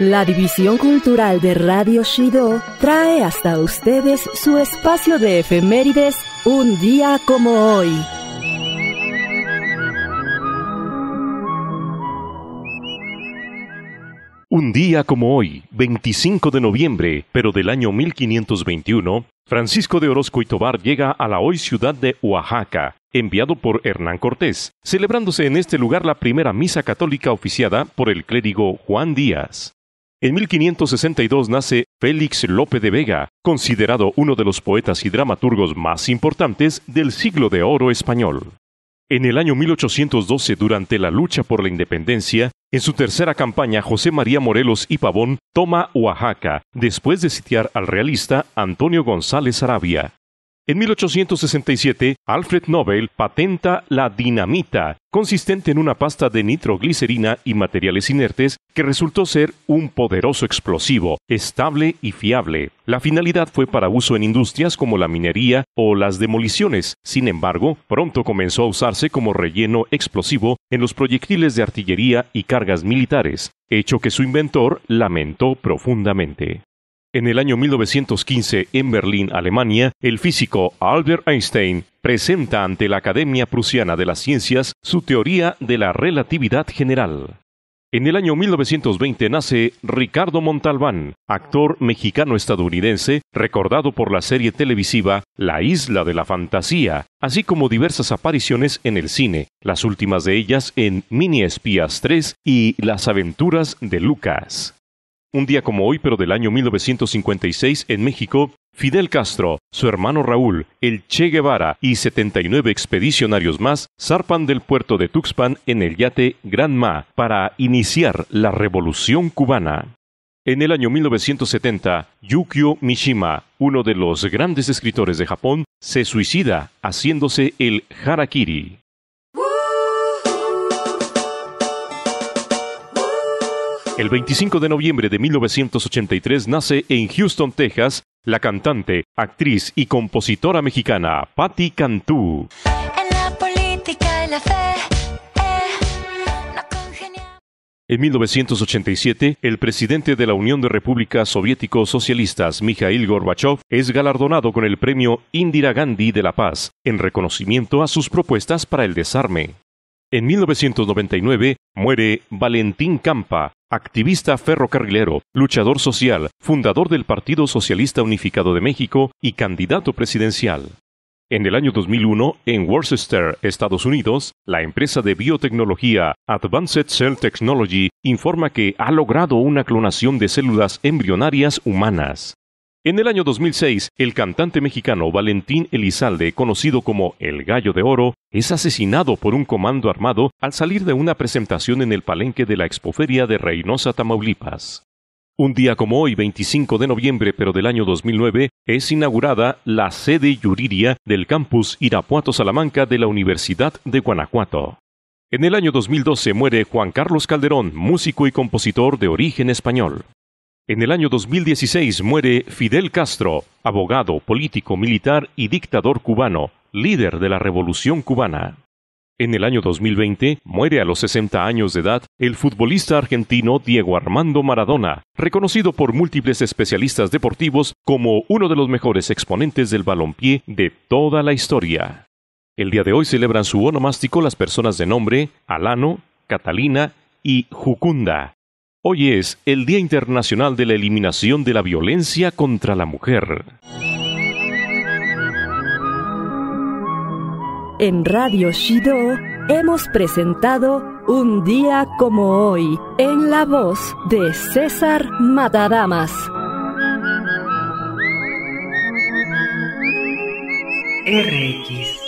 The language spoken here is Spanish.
La División Cultural de Radio Shido trae hasta ustedes su espacio de efemérides Un día como hoy. Un día como hoy, 25 de noviembre, pero del año 1521, Francisco de Orozco y Tobar llega a la hoy ciudad de Oaxaca, enviado por Hernán Cortés, celebrándose en este lugar la primera misa católica oficiada por el clérigo Juan Díaz. En 1562 nace Félix López de Vega, considerado uno de los poetas y dramaturgos más importantes del siglo de oro español. En el año 1812, durante la lucha por la independencia, en su tercera campaña, José María Morelos y Pavón toma Oaxaca, después de sitiar al realista Antonio González Arabia. En 1867, Alfred Nobel patenta la dinamita, consistente en una pasta de nitroglicerina y materiales inertes que resultó ser un poderoso explosivo, estable y fiable. La finalidad fue para uso en industrias como la minería o las demoliciones. Sin embargo, pronto comenzó a usarse como relleno explosivo en los proyectiles de artillería y cargas militares, hecho que su inventor lamentó profundamente. En el año 1915, en Berlín, Alemania, el físico Albert Einstein presenta ante la Academia Prusiana de las Ciencias su teoría de la relatividad general. En el año 1920 nace Ricardo Montalbán, actor mexicano-estadounidense recordado por la serie televisiva La Isla de la Fantasía, así como diversas apariciones en el cine, las últimas de ellas en Mini Espías 3 y Las Aventuras de Lucas. Un día como hoy, pero del año 1956, en México, Fidel Castro, su hermano Raúl, el Che Guevara y 79 expedicionarios más zarpan del puerto de Tuxpan en el yate Gran Ma para iniciar la Revolución cubana. En el año 1970, Yukio Mishima, uno de los grandes escritores de Japón, se suicida haciéndose el harakiri. El 25 de noviembre de 1983 nace en Houston, Texas, la cantante, actriz y compositora mexicana Patti Cantú. En la política la fe. Eh, en 1987, el presidente de la Unión de Repúblicas Soviéticos Socialistas, Mikhail Gorbachev, es galardonado con el premio Indira Gandhi de la Paz, en reconocimiento a sus propuestas para el desarme. En 1999 muere Valentín Campa, activista ferrocarrilero, luchador social, fundador del Partido Socialista Unificado de México y candidato presidencial. En el año 2001, en Worcester, Estados Unidos, la empresa de biotecnología Advanced Cell Technology informa que ha logrado una clonación de células embrionarias humanas. En el año 2006, el cantante mexicano Valentín Elizalde, conocido como El Gallo de Oro, es asesinado por un comando armado al salir de una presentación en el palenque de la Expoferia de Reynosa, Tamaulipas. Un día como hoy, 25 de noviembre, pero del año 2009, es inaugurada la sede Yuriria del campus Irapuato Salamanca de la Universidad de Guanajuato. En el año 2012 muere Juan Carlos Calderón, músico y compositor de origen español. En el año 2016 muere Fidel Castro, abogado, político, militar y dictador cubano, líder de la Revolución cubana. En el año 2020 muere a los 60 años de edad el futbolista argentino Diego Armando Maradona, reconocido por múltiples especialistas deportivos como uno de los mejores exponentes del balompié de toda la historia. El día de hoy celebran su onomástico las personas de nombre Alano, Catalina y Jucunda, Hoy es el Día Internacional de la Eliminación de la Violencia contra la Mujer. En Radio Shido hemos presentado Un día como hoy, en la voz de César Matadamas. RX